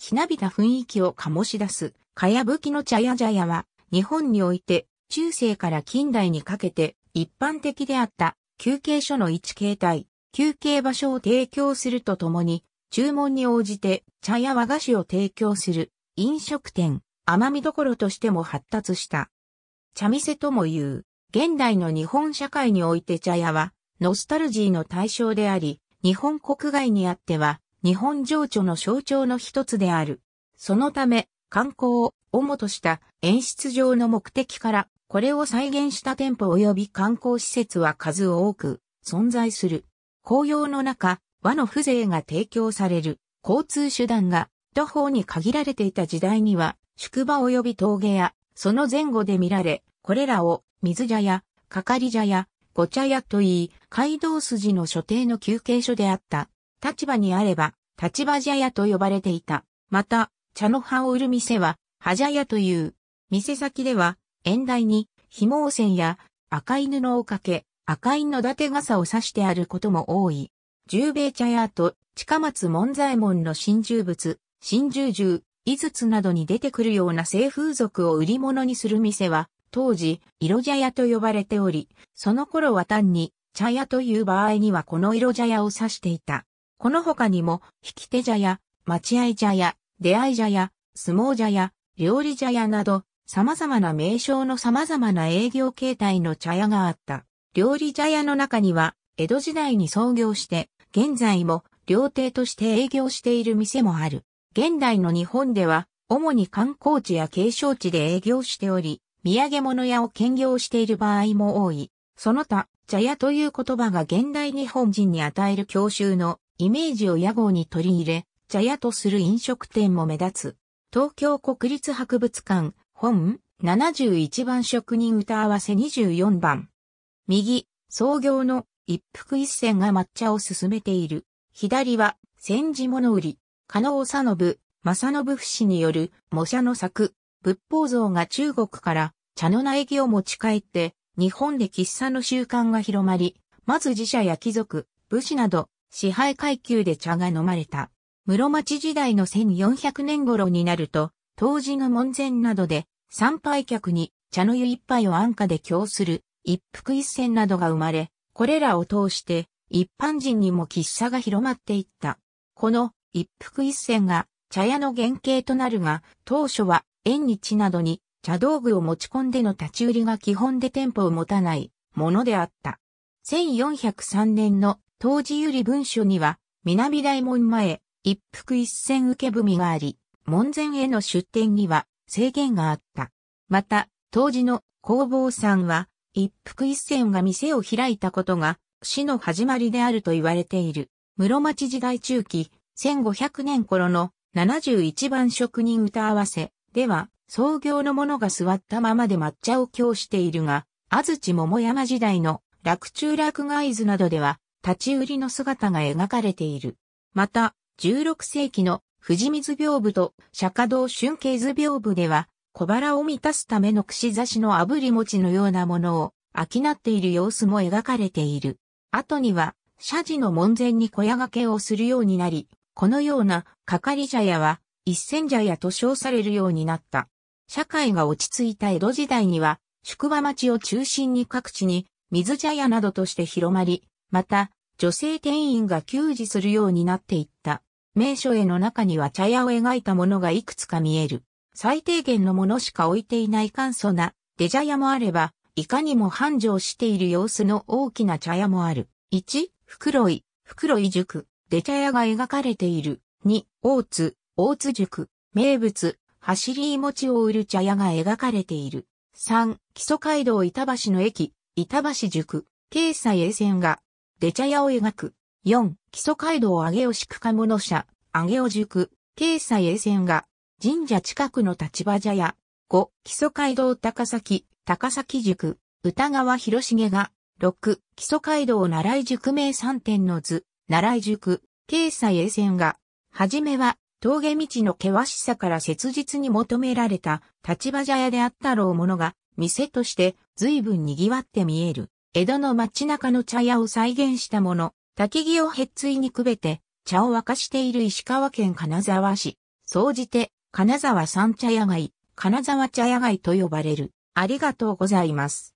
しなびた雰囲気を醸し出す、かやぶきの茶屋茶屋は、日本において、中世から近代にかけて、一般的であった、休憩所の一形態、休憩場所を提供するとともに、注文に応じて茶屋和菓子を提供する飲食店、甘味どころとしても発達した。茶店とも言う、現代の日本社会において茶屋は、ノスタルジーの対象であり、日本国外にあっては、日本情緒の象徴の一つである。そのため、観光を主とした演出上の目的から、これを再現した店舗及び観光施設は数多く存在する。紅葉の中、和の風情が提供される交通手段が徒歩に限られていた時代には、宿場及び峠や、その前後で見られ、これらを水茶屋、かかり茶屋、ご茶屋といい、街道筋の所定の休憩所であった。立場にあれば、立場茶屋と呼ばれていた。また、茶の葉を売る店は、葉茶屋という。店先では、縁台に、紐汚線や赤い布をかけ、赤いのだて傘を刺してあることも多い。十兵衛茶屋と、近松門左衛門の新珠物、新珠十、井筒などに出てくるような性風俗を売り物にする店は、当時、色茶屋と呼ばれており、その頃は単に、茶屋という場合にはこの色茶屋を指していた。この他にも、引き手茶や、待合茶や、出会い茶や、相撲茶や、料理茶屋など、様々な名称の様々な営業形態の茶屋があった。料理茶屋の中には、江戸時代に創業して、現在も料亭として営業している店もある。現代の日本では、主に観光地や景勝地で営業しており、土産物屋を兼業している場合も多い。その他、茶屋という言葉が現代日本人に与える教習のイメージを屋号に取り入れ、茶屋とする飲食店も目立つ。東京国立博物館、本、71番職人歌合わせ24番。右、創業の一服一銭が抹茶を進めている。左は、千字物売り、加納長信、正信不死による、模写の作、仏法像が中国から茶の苗木を持ち帰って、日本で喫茶の習慣が広まり、まず自社や貴族、武士など、支配階級で茶が飲まれた。室町時代の1400年頃になると、当時の門前などで、参拝客に茶の湯一杯を安価で供する一服一銭などが生まれ、これらを通して一般人にも喫茶が広まっていった。この一服一銭が茶屋の原型となるが、当初は縁日などに茶道具を持ち込んでの立ち売りが基本で店舗を持たないものであった。1403年の当時より文書には、南大門前、一服一銭受け文があり、門前への出店には制限があった。また、当時の工房さんは、一服一銭が店を開いたことが、市の始まりであると言われている。室町時代中期、1500年頃の71番職人歌合わせでは、創業の者が座ったままで抹茶を供しているが、安土桃山時代の落中落外図などでは、立ち売りの姿が描かれている。また、16世紀の藤水屏風と釈迦道春景図屏風では、小腹を満たすための串刺しの炙り餅のようなものを、飽きなっている様子も描かれている。後には、社寺の門前に小屋掛けをするようになり、このような係茶屋は一銭茶屋と称されるようになった。社会が落ち着いた江戸時代には、宿場町を中心に各地に水茶屋などとして広まり、また、女性店員が給仕するようになっていった。名所絵の中には茶屋を描いたものがいくつか見える。最低限のものしか置いていない簡素な出茶屋もあれば、いかにも繁盛している様子の大きな茶屋もある。1、袋井、袋井塾、出茶屋が描かれている。2、大津、大津塾、名物、走り餅を売る茶屋が描かれている。3、基礎街道板橋の駅、板橋塾、経済衛線が出茶屋を描く。四、基礎街道上尾宿も物社、上尾塾、京西衛線が、神社近くの立場茶屋。五、基礎街道高崎、高崎塾、歌川広重が、六、基礎街道奈良井塾名三点の図、奈良井塾、京西衛線が、はじめは、峠道の険しさから切実に求められた立場茶屋であったろうものが、店として随分賑わって見える。江戸の街中の茶屋を再現したもの、き木をへっついにくべて、茶を沸かしている石川県金沢市、総じて、金沢三茶屋街、金沢茶屋街と呼ばれる。ありがとうございます。